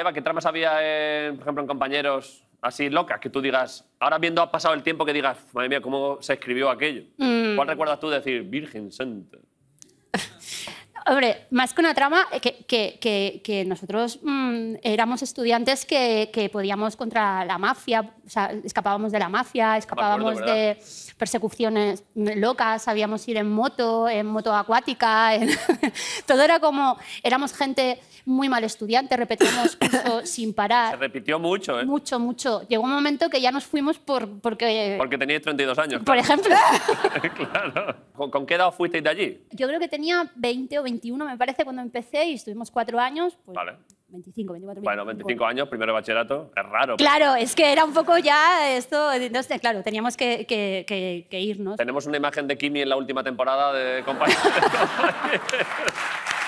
Eva, ¿qué tramas había, por ejemplo, en compañeros así locas que tú digas, ahora viendo ha pasado el tiempo que digas, madre mía, cómo se escribió aquello? Mm. ¿Cuál recuerdas tú decir, Virgen Santa? Hombre, más que una trama eh, que, que, que, nosotros mm, Mm, éramos estudiantes que, podíamos contra la mafia, o sea, escapábamos de la mafia, escapábamos de persecuciones locas, sabíamos ir en moto, en moto acuática, todo era como, éramos gente muy mal estudiante, repetíamos curso sin parar. Se repitió mucho, ¿eh? Mucho, mucho. Llegó un momento que ya nos fuimos por, porque... Porque teníais 32 años. Por ejemplo. claro. ¿Con, qué edad fuisteis de allí? Yo creo que tenía 20 o 21, me parece, cuando empecé y estuvimos cuatro años. Pues vale. 25, 24 Bueno, 25 años, primero bachillerato, es raro. Claro, es que era un poco ya esto, no sé, claro, teníamos que, irnos. Tenemos una imagen de Kimi en la última temporada de Compañía.